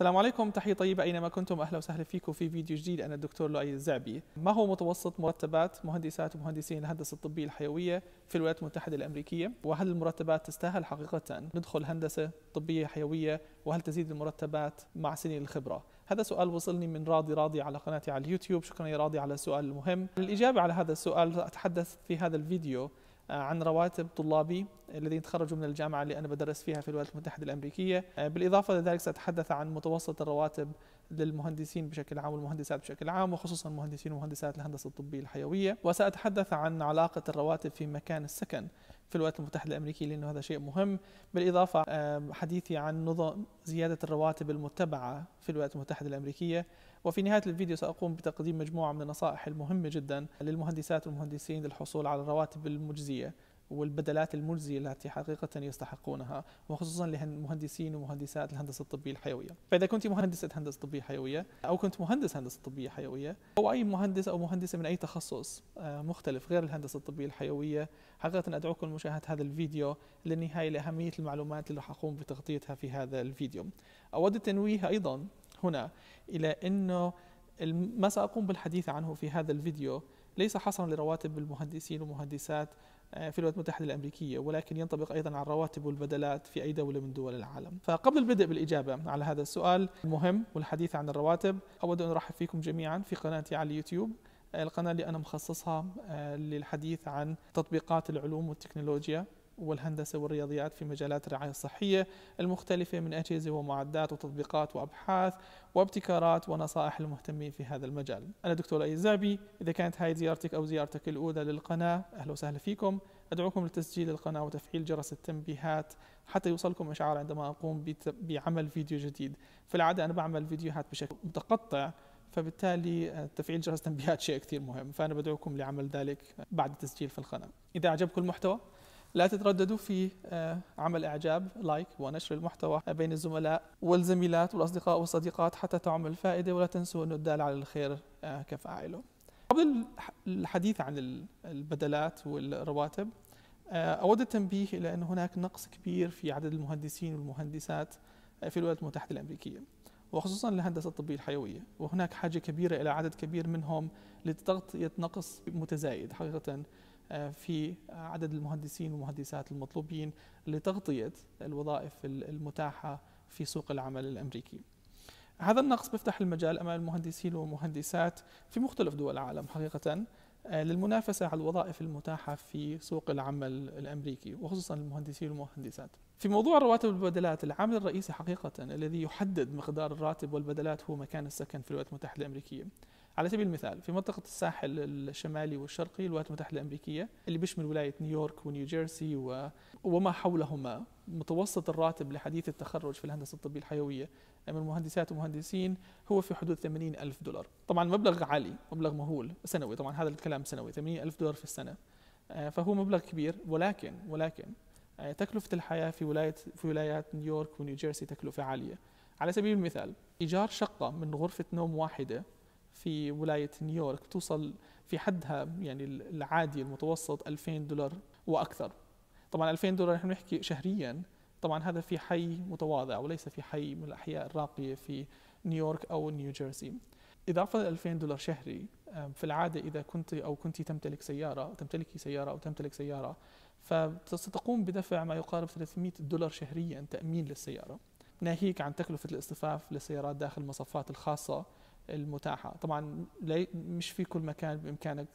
السلام عليكم تحية طيبة أينما كنتم أهلا وسهلا فيكم في فيديو جديد أنا الدكتور لؤي الزعبي ما هو متوسط مرتبات مهندسات ومهندسين الهندسة الطبية الحيوية في الولايات المتحدة الأمريكية وهل المرتبات تستاهل حقيقة ندخل هندسة طبية حيوية وهل تزيد المرتبات مع سنين الخبرة هذا سؤال وصلني من راضي راضي على قناتي على اليوتيوب شكرا يا راضي على السؤال المهم الإجابة على هذا السؤال أتحدث في هذا الفيديو آه، عن رواتب طلابي الذين تخرجوا من الجامعة اللي أنا بدرس فيها في الولايات المتحدة الأمريكية آه، بالإضافة لذلك سأتحدث عن متوسط الرواتب للمهندسين بشكل عام والمهندسات بشكل عام وخصوصا مهندسين ومهندسات الهندسة الطبية الحيوية وسأتحدث عن علاقة الرواتب في مكان السكن في الولايات المتحدة الأمريكية لأنه هذا شيء مهم بالإضافة آه، حديثي عن نظم زيادة الرواتب المتبعة في الولايات المتحدة الأمريكية وفي نهاية الفيديو سأقوم بتقديم مجموعة من النصائح المهمة جدا للمهندسات والمهندسين للحصول على الرواتب المجزية والبدلات المجزية التي حقيقة يستحقونها وخصوصا لمهندسين ومهندسات الهندسة الطبية الحيوية فإذا كنت مهندسة هندسة طبية حيوية أو كنت مهندس هندسة طبية حيوية أو أي مهندس أو مهندسة من أي تخصص آه، مختلف غير الهندسة الطبية الحيوية حقيقة أدعوكم لمشاهدة هذا الفيديو للنهاية لأهمية المعلومات اللي راح أقوم بتغطيتها في هذا الفيديو أود التنويه أيضا هنا إلى أنه ما سأقوم بالحديث عنه في هذا الفيديو ليس حصرا لرواتب المهندسين ومهندسات آه، في الولايات المتحدة الأمريكية ولكن ينطبق أيضا على الرواتب والبدلات في أي دولة من دول العالم فقبل البدء بالإجابة على هذا السؤال المهم والحديث عن الرواتب أود أن أرحب فيكم جميعا في قناتي على اليوتيوب آه، القناة اللي أنا مخصصها آه، للحديث عن تطبيقات العلوم والتكنولوجيا والهندسة والرياضيات في مجالات الرعاية الصحية المختلفة من أجهزة ومعدات وتطبيقات وأبحاث وابتكارات ونصائح المهتمين في هذا المجال أنا دكتور أيزابي إذا كانت هاي زيارتك أو زيارتك الأولى للقناة أهلا وسهلا فيكم أدعوكم لتسجيل القناة وتفعيل جرس التنبيهات حتى يوصلكم إشعار عندما أقوم بعمل فيديو جديد في العادة أنا بعمل فيديوهات بشكل متقطع فبالتالي آه، تفعيل جرس التنبيهات شيء كثير مهم فأنا بدعوكم لعمل ذلك بعد التسجيل في القناة إذا أعجبكم المحتوى لا تترددوا في آه، عمل إعجاب لايك ونشر المحتوى بين الزملاء والزميلات والأصدقاء والصديقات حتى تعم الفائدة ولا تنسوا أن الدال على الخير آه، كفاعله قبل الحديث عن البدلات والرواتب آه، أود التنبيه إلى أن هناك نقص كبير في عدد المهندسين والمهندسات في الولايات المتحدة الأمريكية وخصوصا الهندسة الطبية الحيوية وهناك حاجة كبيرة إلى عدد كبير منهم لتغطية نقص متزايد حقيقة آه، في عدد المهندسين والمهندسات المطلوبين لتغطية الوظائف المتاحة في سوق العمل الأمريكي هذا النقص بيفتح المجال أمام المهندسين والمهندسات في مختلف دول العالم حقيقة آه، للمنافسة على الوظائف المتاحة في سوق العمل الأمريكي وخصوصا المهندسين والمهندسات في موضوع الرواتب والبدلات العامل الرئيسي حقيقة الذي يحدد مقدار الراتب والبدلات هو مكان السكن في الولايات المتحدة الأمريكية على سبيل المثال في منطقة الساحل الشمالي والشرقي الولايات المتحدة الأمريكية اللي بيشمل ولاية نيويورك ونيوجيرسي و... وما حولهما متوسط الراتب لحديث التخرج في الهندسة الطبية الحيوية من مهندسات ومهندسين هو في حدود 80 ألف دولار طبعا مبلغ عالي مبلغ مهول سنوي طبعا هذا الكلام سنوي 80 ألف دولار في السنة آه، فهو مبلغ كبير ولكن ولكن آه، تكلفة الحياة في ولاية في ولايات نيويورك ونيوجيرسي تكلفة عالية على سبيل المثال إيجار شقة من غرفة نوم واحدة في ولاية نيويورك بتوصل في حدها يعني العادي المتوسط 2000 دولار وأكثر طبعا 2000 دولار نحن نحكي شهريا طبعا هذا في حي متواضع وليس في حي من الأحياء الراقية في نيويورك أو نيوجيرسي إضافة 2000 دولار شهري في العادة إذا كنت أو كنت تمتلك سيارة أو تمتلكي سيارة أو تمتلك سيارة فستقوم بدفع ما يقارب 300 دولار شهريا تأمين للسيارة ناهيك عن تكلفة الاصطفاف للسيارات داخل المصفات الخاصة المتاحه طبعا مش في كل مكان بامكانك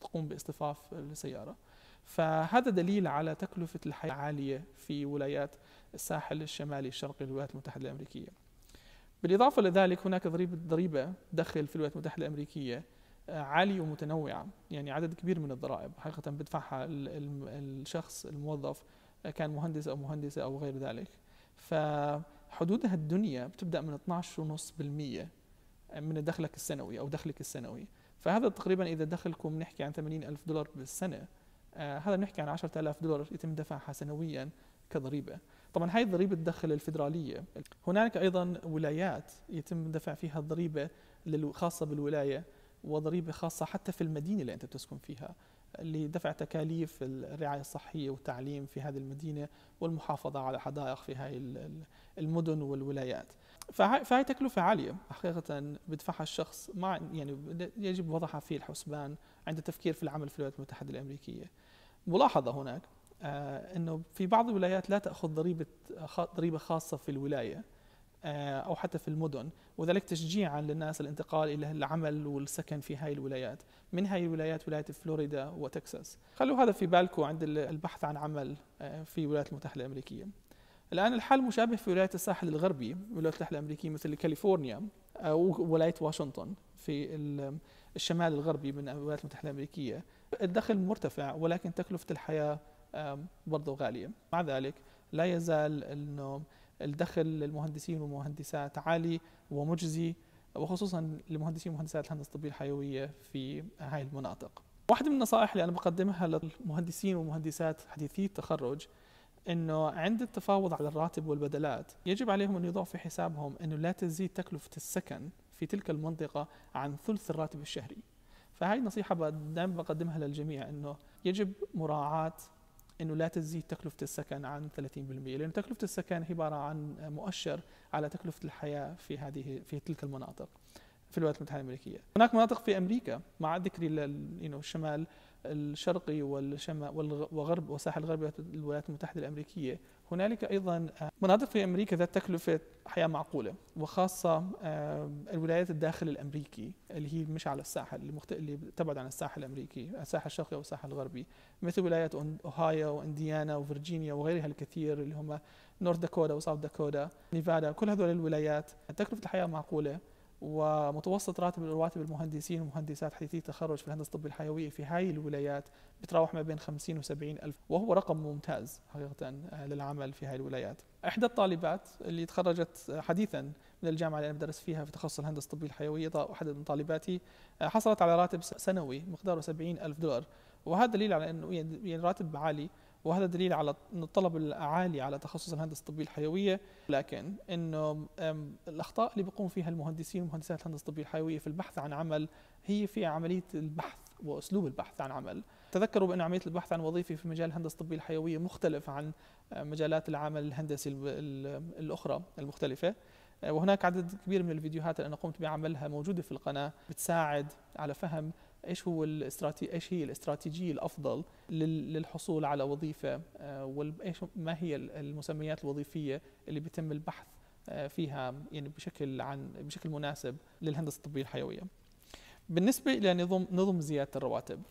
تقوم باصطفاف السياره فهذا دليل على تكلفه الحياه عاليه في ولايات الساحل الشمالي الشرقي للولايات المتحده الامريكيه بالاضافه لذلك هناك ضريبه ضريبه دخل في الولايات المتحده الامريكيه آه، عالية ومتنوعة يعني عدد كبير من الضرائب حقيقة بدفعها الشخص الموظف آه، كان مهندس أو مهندسة أو غير ذلك فحدودها الدنيا بتبدأ من 12.5% من دخلك السنوي او دخلك السنوي فهذا تقريبا اذا دخلكم نحكي عن 80 الف دولار بالسنه آه هذا بنحكي عن 10000 دولار يتم دفعها سنويا كضريبه طبعا هاي ضريبه الدخل الفدراليه هنالك ايضا ولايات يتم دفع فيها الضريبه الخاصه بالولايه وضريبه خاصه حتى في المدينه اللي انت بتسكن فيها لدفع تكاليف الرعاية الصحية والتعليم في هذه المدينة والمحافظة على حدائق في هذه المدن والولايات فهي تكلفة عالية حقيقة بدفعها الشخص مع يعني يجب وضعها في الحسبان عند التفكير في العمل في الولايات المتحدة الأمريكية. ملاحظة هناك آه، أنه في بعض الولايات لا تأخذ ضريبة آه، ضريبة خاصة في الولاية آه، أو حتى في المدن وذلك تشجيعا للناس الانتقال إلى العمل والسكن في هذه الولايات من هذه الولايات ولاية فلوريدا وتكساس خلوا هذا في بالكم عند البحث عن عمل في الولايات المتحدة الأمريكية الآن الحال مشابه في ولاية الساحل الغربي الولايات المتحدة الأمريكية مثل كاليفورنيا أو ولاية واشنطن في الشمال الغربي من الولايات المتحدة الأمريكية الدخل مرتفع ولكن تكلفة الحياة برضه غالية مع ذلك لا يزال أنه الدخل للمهندسين والمهندسات عالي ومجزي وخصوصا لمهندسين ومهندسات الهندسة الطبية الحيوية في هاي المناطق واحدة من النصائح اللي أنا بقدمها للمهندسين والمهندسات حديثي التخرج انه عند التفاوض على الراتب والبدلات يجب عليهم ان يضعوا في حسابهم انه لا تزيد تكلفه السكن في تلك المنطقه عن ثلث الراتب الشهري. فهي نصيحه دائما بقدمها للجميع انه يجب مراعاه انه لا تزيد تكلفه السكن عن 30% لان تكلفه السكن عباره عن مؤشر على تكلفه الحياه في هذه في تلك المناطق في الولايات المتحده الامريكيه. هناك مناطق في امريكا مع ذكري لل الشمال الشرقي والشمال وغرب وساحل الغربيه الولايات المتحده الامريكيه هنالك ايضا آه، مناطق في امريكا ذات تكلفه حياه معقوله وخاصه آه، الولايات الداخل الامريكي اللي هي مش على الساحل اللي تبعد عن الساحل الامريكي الساحل الشرقي او الساحل الغربي مثل ولايات اوهايو وانديانا وفرجينيا وغيرها الكثير اللي هم نورث داكوتا وساوث داكوتا نيفادا كل هذول الولايات تكلفه الحياه معقوله ومتوسط راتب رواتب المهندسين ومهندسات حديثي التخرج في الهندسه الطبيه الحيويه في هاي الولايات بتراوح ما بين 50 و 70 الف وهو رقم ممتاز حقيقه آه، للعمل في هاي الولايات احدى الطالبات اللي تخرجت آه، حديثا من الجامعه اللي انا بدرس فيها في تخصص الهندسه الطبيه الحيويه واحده من طالباتي آه، حصلت على راتب سنوي مقداره 70 الف دولار وهذا دليل على انه يعني, يعني راتب عالي وهذا دليل على أن الطلب العالي على تخصص الهندسة الطبية الحيوية لكن أنه الأخطاء اللي بيقوم فيها المهندسين ومهندسات الهندسة الطبية الحيوية في البحث عن عمل هي في عملية البحث وأسلوب البحث عن عمل تذكروا بأن عملية البحث عن وظيفة في مجال الهندسة الطبية الحيوية مختلف عن مجالات العمل الهندسي الأخرى المختلفة وهناك عدد كبير من الفيديوهات اللي أنا قمت بعملها موجودة في القناة بتساعد على فهم ايش هو الاستراتيجي ايش هي الاستراتيجيه الافضل للحصول على وظيفه آه، وايش ما هي المسميات الوظيفيه اللي بيتم البحث آه، فيها يعني بشكل عن بشكل مناسب للهندسه الطبيه الحيويه. بالنسبه الى نظم نظم زياده الرواتب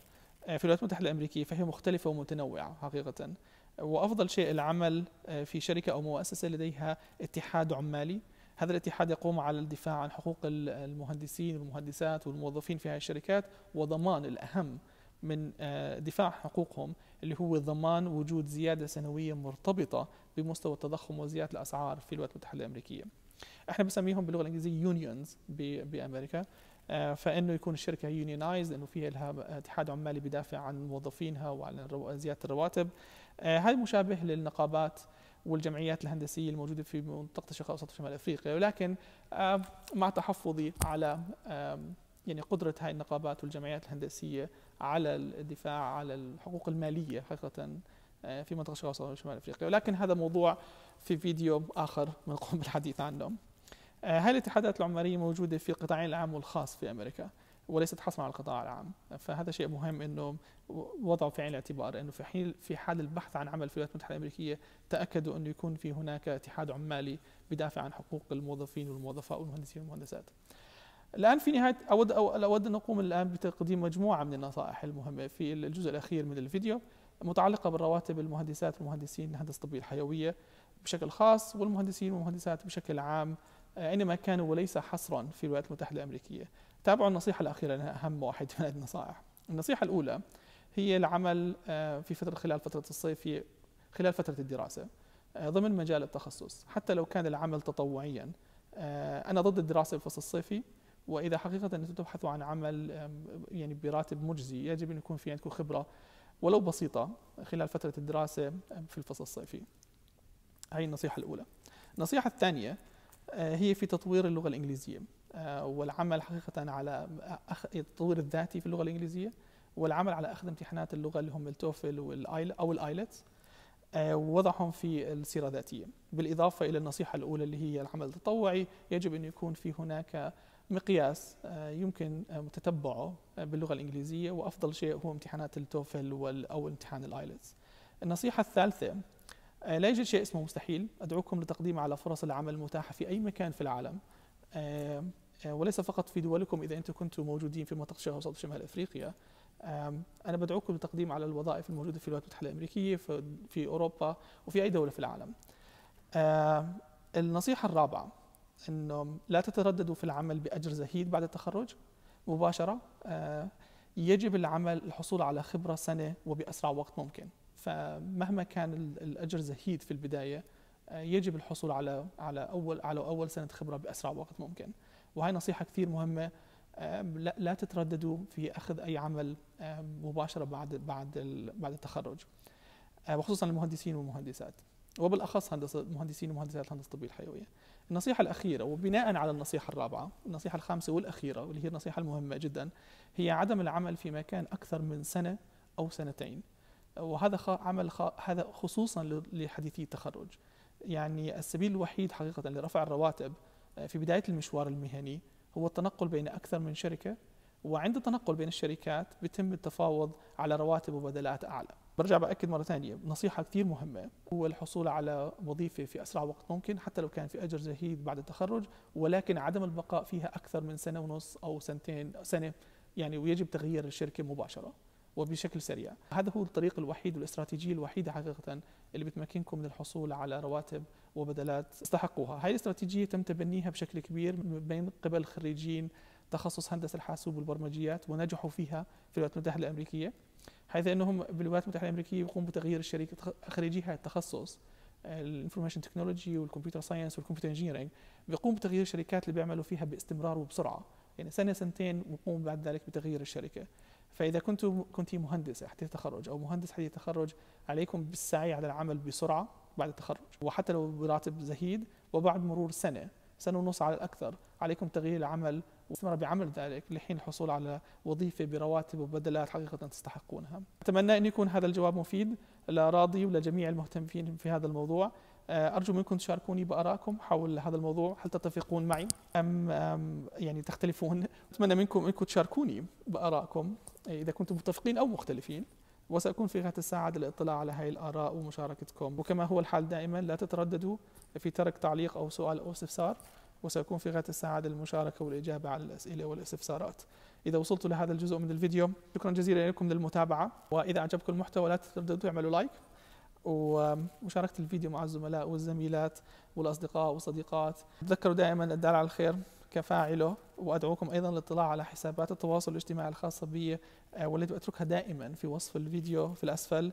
آه، في الولايات المتحده الامريكيه فهي مختلفه ومتنوعه حقيقه وافضل شيء العمل في شركه او مؤسسه لديها اتحاد عمالي هذا الاتحاد يقوم على الدفاع عن حقوق المهندسين والمهندسات والموظفين في هذه الشركات وضمان الأهم من آه، دفاع حقوقهم اللي هو ضمان وجود زيادة سنوية مرتبطة بمستوى التضخم وزيادة الأسعار في الولايات المتحدة الأمريكية احنا بنسميهم باللغه الانجليزيه يونيونز بامريكا آه، فانه يكون الشركه يونيونايز انه فيها لها اتحاد عمالي بدافع عن موظفينها وعن زياده الرواتب آه، هذا مشابه للنقابات والجمعيات الهندسية الموجودة في منطقة الشرق الأوسط وشمال أفريقيا ولكن مع تحفظي على يعني قدرة هاي النقابات والجمعيات الهندسية على الدفاع على الحقوق المالية حقيقة آه، في منطقة الشرق الأوسط وشمال أفريقيا ولكن هذا موضوع في فيديو آخر بنقوم بالحديث عنه هذه آه، الاتحادات العمالية موجودة في القطاعين العام والخاص في أمريكا وليست حصرا على القطاع العام فهذا شيء مهم انه وضعوا في عين الاعتبار انه في حين في حال البحث عن عمل في الولايات المتحده الامريكيه تاكدوا انه يكون في هناك اتحاد عمالي بدافع عن حقوق الموظفين والموظفاء والمهندسين والمهندسات. الان في نهايه اود اود ان نقوم الان بتقديم مجموعه من النصائح المهمه في الجزء الاخير من الفيديو متعلقه بالرواتب المهندسات والمهندسين الهندسه الطبيه الحيويه بشكل خاص والمهندسين والمهندسات بشكل عام عندما آه، كانوا وليس حصرا في الولايات المتحده الامريكيه. تابعوا النصيحة الأخيرة لأنها أهم واحد من النصائح النصيحة الأولى هي العمل آه، في فترة خلال فترة الصيف في خلال فترة الدراسة آه، ضمن مجال التخصص حتى لو كان العمل تطوعيا آه، أنا ضد الدراسة في الفصل الصيفي وإذا حقيقة أنتم تبحثوا عن عمل يعني براتب مجزي يجب أن يكون في عندكم خبرة ولو بسيطة خلال فترة الدراسة في الفصل الصيفي هذه النصيحة الأولى النصيحة الثانية هي في تطوير اللغة الإنجليزية آه، والعمل حقيقة على التطوير الذاتي في اللغة الإنجليزية والعمل على أخذ امتحانات اللغة اللي هم التوفل والآيل أو الآيلتس آه، ووضعهم في السيرة الذاتية بالإضافة إلى النصيحة الأولى اللي هي العمل التطوعي يجب أن يكون في هناك مقياس آه، يمكن تتبعه باللغة الإنجليزية وأفضل شيء هو امتحانات التوفل أو امتحان الآيلتس النصيحة الثالثة لا يوجد شيء اسمه مستحيل أدعوكم لتقديم على فرص العمل المتاحة في أي مكان في العالم آه، وليس فقط في دولكم إذا أنتم كنتم موجودين في منطقة الشرق الأوسط وشمال أفريقيا أنا بدعوكم للتقديم على الوظائف الموجودة في الولايات المتحدة الأمريكية في أوروبا وفي أي دولة في العالم النصيحة الرابعة أنه لا تترددوا في العمل بأجر زهيد بعد التخرج مباشرة آه، يجب العمل الحصول على خبرة سنة وبأسرع وقت ممكن فمهما كان الأجر زهيد في البداية آه، يجب الحصول على على أول على أول سنة خبرة بأسرع وقت ممكن وهي نصيحة كثير مهمة لا تترددوا في أخذ أي عمل مباشرة بعد بعد بعد التخرج آه، وخصوصا المهندسين والمهندسات وبالاخص هندسه مهندسين ومهندسات الهندسه الطبيه الحيويه. النصيحه الاخيره وبناء على النصيحه الرابعه، النصيحه الخامسه والاخيره واللي هي النصيحه المهمه جدا هي عدم العمل في مكان اكثر من سنه او سنتين. وهذا عمل هذا خصوصا لحديثي التخرج. يعني السبيل الوحيد حقيقه لرفع الرواتب في بداية المشوار المهني هو التنقل بين أكثر من شركة وعند التنقل بين الشركات بيتم التفاوض على رواتب وبدلات أعلى برجع بأكد مرة ثانية نصيحة كثير مهمة هو الحصول على وظيفة في أسرع وقت ممكن حتى لو كان في أجر زهيد بعد التخرج ولكن عدم البقاء فيها أكثر من سنة ونص أو سنتين سنة يعني ويجب تغيير الشركة مباشرة وبشكل سريع هذا هو الطريق الوحيد والاستراتيجية الوحيدة حقيقة اللي بتمكنكم من الحصول على رواتب وبدلات استحقوها هذه الاستراتيجية تم تبنيها بشكل كبير بين قبل خريجين تخصص هندسة الحاسوب والبرمجيات ونجحوا فيها في الولايات المتحدة الأمريكية حيث أنهم بالولايات المتحدة الأمريكية يقوموا بتغيير الشركة خريجي هذا التخصص الانفورميشن تكنولوجي والكمبيوتر ساينس والكمبيوتر انجينيرنج بيقوم بتغيير الشركات اللي بيعملوا فيها باستمرار وبسرعه يعني سنه سنتين وقوم بعد ذلك بتغيير الشركه فاذا كنت كنت مهندسه حديث تخرج او مهندس حديث تخرج عليكم بالسعي على العمل بسرعه بعد التخرج وحتى لو براتب زهيد وبعد مرور سنه سنه ونص على الاكثر عليكم تغيير العمل واستمر بعمل ذلك لحين الحصول على وظيفه برواتب وبدلات حقيقه تستحقونها. اتمنى ان يكون هذا الجواب مفيد لراضي ولجميع المهتمين في هذا الموضوع. آه، أرجو منكم تشاركوني بآرائكم حول هذا الموضوع هل تتفقون معي أم, يعني تختلفون أتمنى منكم أنكم تشاركوني بآرائكم إذا كنتم متفقين أو مختلفين وسأكون في غاية السعادة للاطلاع على هذه الآراء ومشاركتكم وكما هو الحال دائما لا تترددوا في ترك تعليق أو سؤال أو استفسار وسأكون في غاية السعادة للمشاركة والإجابة على الأسئلة والاستفسارات إذا وصلتوا لهذا الجزء من الفيديو شكرا جزيلا لكم للمتابعة وإذا أعجبكم المحتوى لا تترددوا تعملوا لايك ومشاركه الفيديو مع الزملاء والزميلات والاصدقاء والصديقات تذكروا دائما الدال على الخير كفاعله وادعوكم ايضا للاطلاع على حسابات التواصل الاجتماعي الخاصه بي آه، والتي اتركها دائما في وصف الفيديو في الاسفل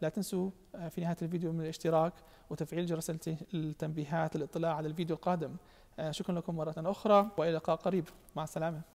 لا تنسوا آه، في نهايه الفيديو من الاشتراك وتفعيل جرس التنبيهات للاطلاع على الفيديو القادم آه، شكرا لكم مره اخرى والى لقاء قريب مع السلامه